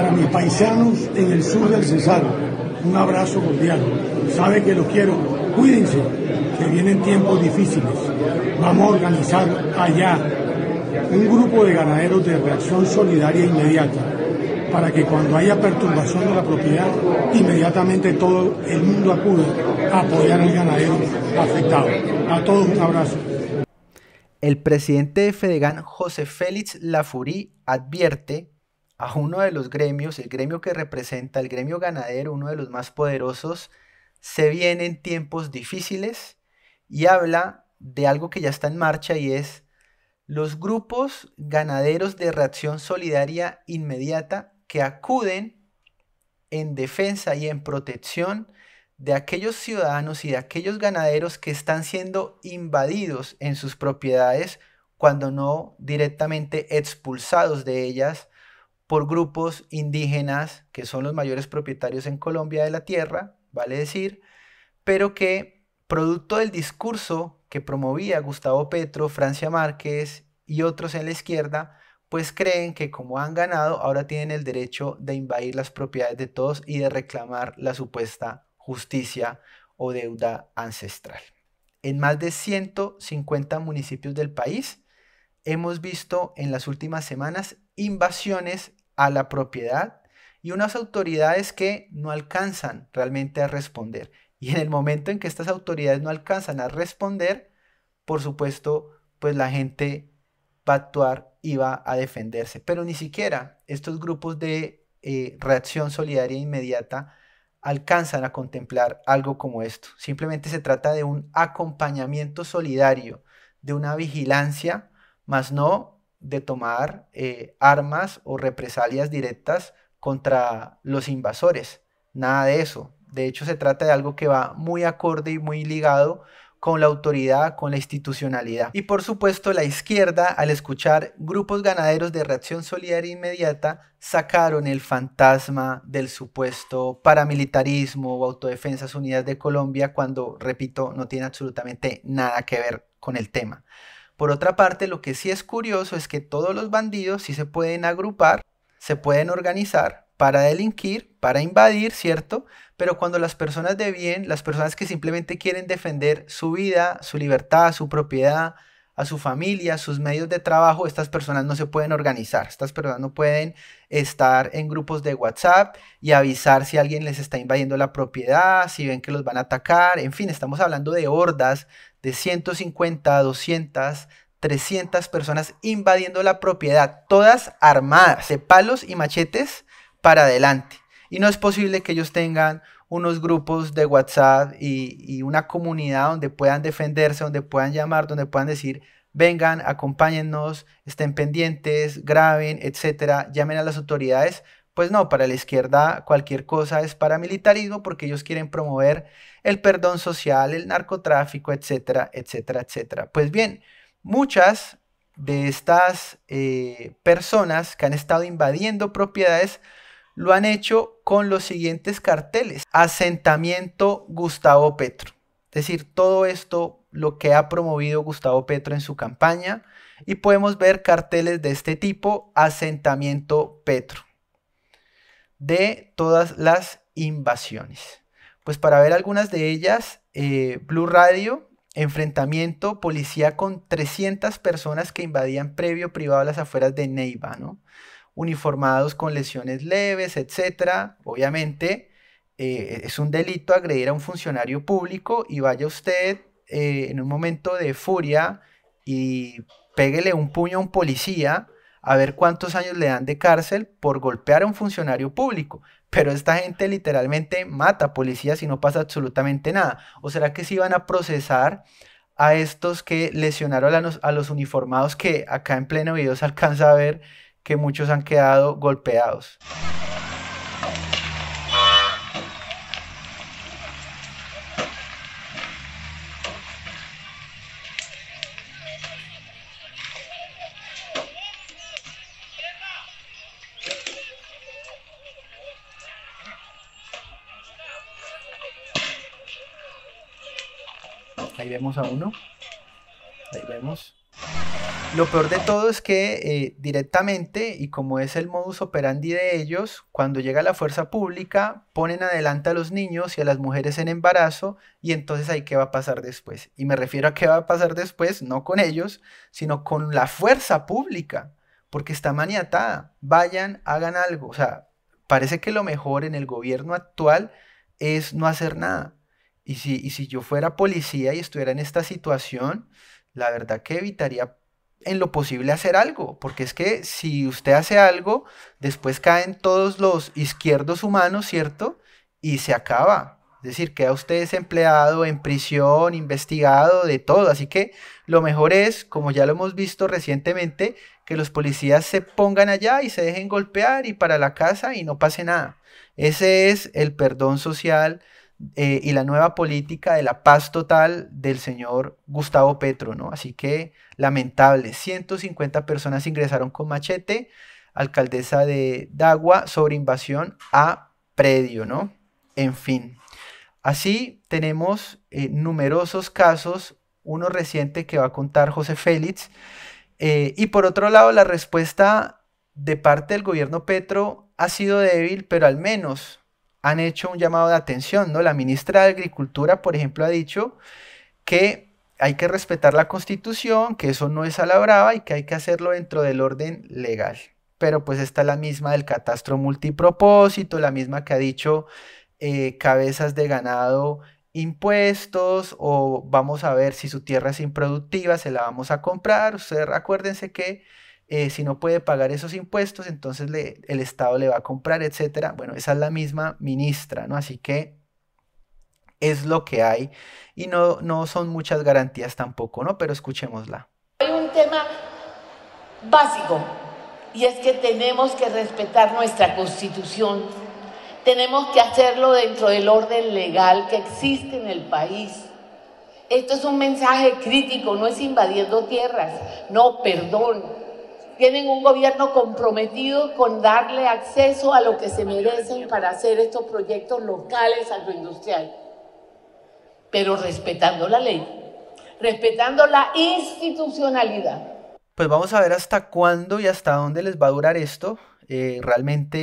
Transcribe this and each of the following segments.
para mis paisanos en el sur del Cesar. Un abrazo cordial. Sabe que los quiero. Cuídense, que vienen tiempos difíciles. Vamos a organizar allá un grupo de ganaderos de reacción solidaria inmediata para que cuando haya perturbación de la propiedad, inmediatamente todo el mundo acude a apoyar al ganadero afectado. A todos un abrazo. El presidente de Fedegan, José Félix Lafurí, advierte a uno de los gremios, el gremio que representa, el gremio ganadero, uno de los más poderosos, se vienen tiempos difíciles y habla de algo que ya está en marcha y es los grupos ganaderos de reacción solidaria inmediata que acuden en defensa y en protección de aquellos ciudadanos y de aquellos ganaderos que están siendo invadidos en sus propiedades cuando no directamente expulsados de ellas por grupos indígenas que son los mayores propietarios en Colombia de la tierra, vale decir, pero que producto del discurso que promovía Gustavo Petro, Francia Márquez y otros en la izquierda, pues creen que como han ganado, ahora tienen el derecho de invadir las propiedades de todos y de reclamar la supuesta justicia o deuda ancestral. En más de 150 municipios del país hemos visto en las últimas semanas invasiones a la propiedad y unas autoridades que no alcanzan realmente a responder. Y en el momento en que estas autoridades no alcanzan a responder, por supuesto, pues la gente va a actuar y va a defenderse. Pero ni siquiera estos grupos de eh, reacción solidaria inmediata alcanzan a contemplar algo como esto. Simplemente se trata de un acompañamiento solidario, de una vigilancia, más no de tomar eh, armas o represalias directas contra los invasores. Nada de eso. De hecho, se trata de algo que va muy acorde y muy ligado con la autoridad, con la institucionalidad. Y por supuesto, la izquierda, al escuchar grupos ganaderos de reacción solidaria e inmediata, sacaron el fantasma del supuesto paramilitarismo o autodefensas unidas de Colombia, cuando, repito, no tiene absolutamente nada que ver con el tema. Por otra parte, lo que sí es curioso es que todos los bandidos sí se pueden agrupar, se pueden organizar para delinquir, para invadir, ¿cierto? Pero cuando las personas de bien, las personas que simplemente quieren defender su vida, su libertad, su propiedad, a su familia, sus medios de trabajo, estas personas no se pueden organizar, estas personas no pueden estar en grupos de WhatsApp y avisar si alguien les está invadiendo la propiedad, si ven que los van a atacar, en fin, estamos hablando de hordas de 150, 200, 300 personas invadiendo la propiedad, todas armadas, de palos y machetes para adelante. Y no es posible que ellos tengan unos grupos de WhatsApp y, una comunidad donde puedan defenderse, donde puedan llamar, donde puedan decir, vengan, acompáñennos, estén pendientes, graben, etcétera, llamen a las autoridades, pues no, para la izquierda cualquier cosa es paramilitarismo porque ellos quieren promover el perdón social, el narcotráfico, etcétera, etcétera, etcétera. Pues bien, muchas de estas eh, personas que han estado invadiendo propiedades lo han hecho con los siguientes carteles. Asentamiento Gustavo Petro. Es decir, todo esto lo que ha promovido Gustavo Petro en su campaña. Y podemos ver carteles de este tipo, asentamiento Petro de todas las invasiones. Pues para ver algunas de ellas, eh, Blue Radio, enfrentamiento policía con 300 personas que invadían previo privado las afueras de Neiva, ¿no? uniformados con lesiones leves, etc. Obviamente eh, es un delito agredir a un funcionario público y vaya usted eh, en un momento de furia y péguele un puño a un policía a ver cuántos años le dan de cárcel por golpear a un funcionario público. Pero esta gente literalmente mata a policías y no pasa absolutamente nada. ¿O será que se iban a procesar a estos que lesionaron a los, a los uniformados que acá en pleno video se alcanza a ver que muchos han quedado golpeados? Ahí vemos a uno. Ahí vemos. Lo peor de todo es que eh, directamente, y como es el modus operandi de ellos, cuando llega la fuerza pública, ponen adelante a los niños y a las mujeres en embarazo, y entonces ahí qué va a pasar después. Y me refiero a qué va a pasar después, no con ellos, sino con la fuerza pública, porque está maniatada. Vayan, hagan algo. O sea, parece que lo mejor en el gobierno actual es no hacer nada. Y si, y si yo fuera policía y estuviera en esta situación, la verdad que evitaría en lo posible hacer algo, porque es que si usted hace algo, después caen todos los izquierdos humanos, ¿cierto? Y se acaba. Es decir, queda usted desempleado, en prisión, investigado, de todo. Así que lo mejor es, como ya lo hemos visto recientemente, que los policías se pongan allá y se dejen golpear y para la casa y no pase nada. Ese es el perdón social eh, y la nueva política de la paz total del señor Gustavo Petro, ¿no? Así que lamentable, 150 personas ingresaron con machete, alcaldesa de Dagua, sobre invasión a predio, ¿no? En fin. Así tenemos eh, numerosos casos, uno reciente que va a contar José Félix, eh, y por otro lado la respuesta de parte del gobierno Petro ha sido débil, pero al menos han hecho un llamado de atención, ¿no? La ministra de Agricultura, por ejemplo, ha dicho que hay que respetar la Constitución, que eso no es a la brava y que hay que hacerlo dentro del orden legal. Pero pues está la misma del catastro multipropósito, la misma que ha dicho eh, cabezas de ganado impuestos o vamos a ver si su tierra es improductiva, se la vamos a comprar. ustedes acuérdense que eh, si no puede pagar esos impuestos, entonces el Estado le va a comprar, etcétera. Bueno, esa es la misma ministra, ¿no? Así que es lo que hay y no, no son muchas garantías tampoco, ¿no? Pero escuchémosla. Hay un tema básico y es que tenemos que respetar nuestra constitución. Tenemos que hacerlo dentro del orden legal que existe en el país. Esto es un mensaje crítico, no es invadiendo tierras, no, perdón, tienen un gobierno comprometido con darle acceso a lo que se merecen para hacer estos proyectos locales agroindustriales, pero respetando la ley, respetando la institucionalidad. Pues vamos a ver hasta cuándo y hasta dónde les va a durar esto. Eh, realmente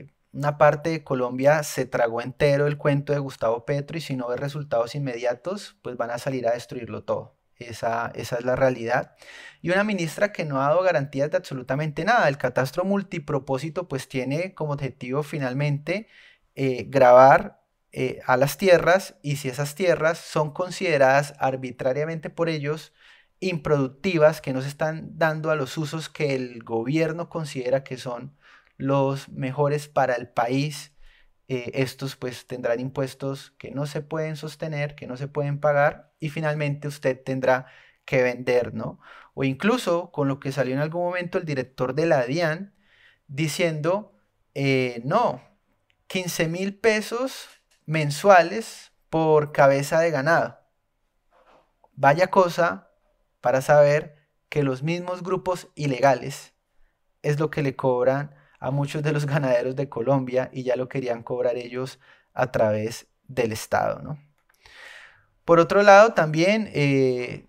eh, una parte de Colombia se tragó entero el cuento de Gustavo Petro y si no ve resultados inmediatos, pues van a salir a destruirlo todo. Esa, es la realidad. Y una ministra que no ha dado garantías de absolutamente nada. El catastro multipropósito pues tiene como objetivo finalmente eh, grabar eh, a las tierras y si esas tierras son consideradas arbitrariamente por ellos improductivas, que no se están dando a los usos que el gobierno considera que son los mejores para el país, eh, estos pues tendrán impuestos que no se pueden sostener, que no se pueden pagar y finalmente usted tendrá que vender, ¿no? O incluso con lo que salió en algún momento el director de la DIAN diciendo, eh, no, 15 mil pesos mensuales por cabeza de ganado. Vaya cosa para saber que los mismos grupos ilegales es lo que le cobran a muchos de los ganaderos de Colombia y ya lo querían cobrar ellos a través del Estado. ¿no? Por otro lado, también eh,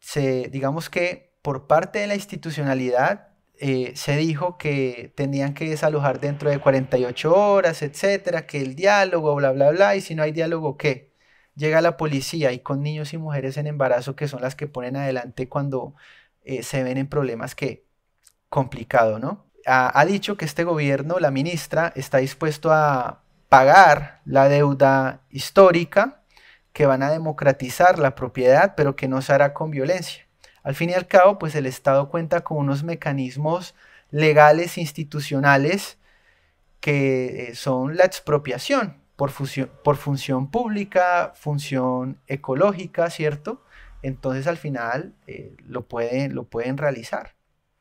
se, digamos que por parte de la institucionalidad eh, se dijo que tenían que desalojar dentro de 48 horas, etcétera, que el diálogo, bla, bla, bla, y si no hay diálogo, ¿qué? Llega la policía y con niños y mujeres en embarazo que son las que ponen adelante cuando eh, se ven en problemas que complicado, ¿no? ha, dicho que este gobierno, la ministra, está dispuesto a pagar la deuda histórica, que van a democratizar la propiedad, pero que no se hará con violencia. Al fin y al cabo, pues el Estado cuenta con unos mecanismos legales institucionales que eh, son la expropiación por, función, pública, función ecológica, ¿cierto? Entonces al final eh, lo, pueden, lo pueden realizar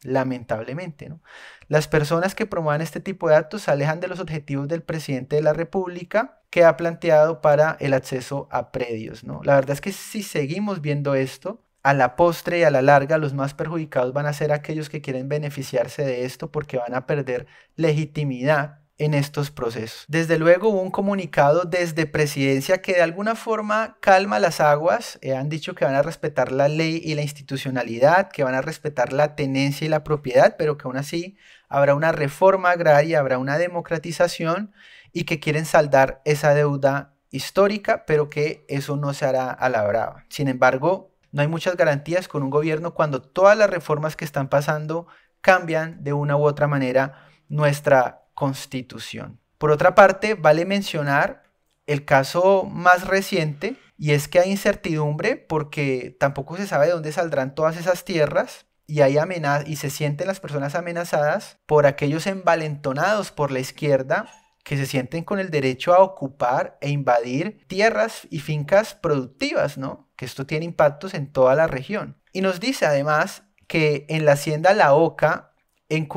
lamentablemente. ¿no? Las personas que promuevan este tipo de actos se alejan de los objetivos del presidente de la República que ha planteado para el acceso a predios. ¿no? La verdad es que si seguimos viendo esto, a la postre y a la larga los más perjudicados van a ser aquellos que quieren beneficiarse de esto porque van a perder legitimidad en estos procesos. Desde luego hubo un comunicado desde presidencia que de alguna forma calma las aguas. Eh, han dicho que van a respetar la ley y la institucionalidad, que van a respetar la tenencia y la propiedad, pero que aún así habrá una reforma agraria, habrá una democratización y que quieren saldar esa deuda histórica, pero que eso no se hará a la brava. Sin embargo, no hay muchas garantías con un gobierno cuando todas las reformas que están pasando cambian de una u otra manera nuestra Constitución. Por otra parte, vale mencionar el caso más reciente y es que hay incertidumbre porque tampoco se sabe de dónde saldrán todas esas tierras y hay y se sienten las personas amenazadas por aquellos envalentonados por la izquierda que se sienten con el derecho a ocupar e invadir tierras y fincas productivas, ¿no? Que esto tiene impactos en toda la región. Y nos dice además que en la hacienda La Oca, en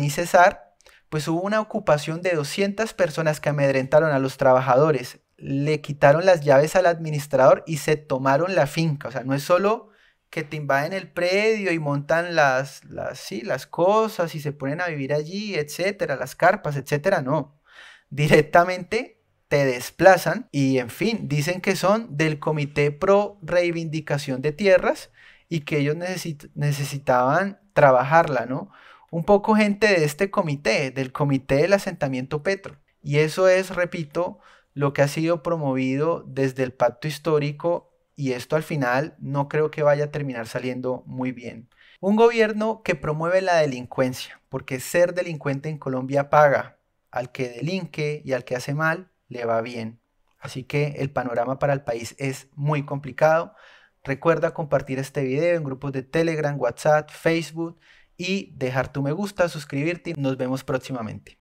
y Cesar, pues hubo una ocupación de 200 personas que amedrentaron a los trabajadores, le quitaron las llaves al administrador y se tomaron la finca. O sea, no es solo que te invaden el predio y montan las, las, sí, las cosas y se ponen a vivir allí, etcétera, las carpas, etcétera, no. Directamente te desplazan y, en fin, dicen que son del Comité Pro Reivindicación de Tierras y que ellos necesitaban trabajarla, ¿no? un poco gente de este comité, del comité del asentamiento Petro. Y eso es, repito, lo que ha sido promovido desde el pacto histórico y esto al final no creo que vaya a terminar saliendo muy bien. Un gobierno que promueve la delincuencia, porque ser delincuente en Colombia paga. Al que delinque y al que hace mal, le va bien. Así que el panorama para el país es muy complicado. Recuerda compartir este video en grupos de Telegram, WhatsApp, Facebook y dejar tu me gusta, suscribirte nos vemos próximamente.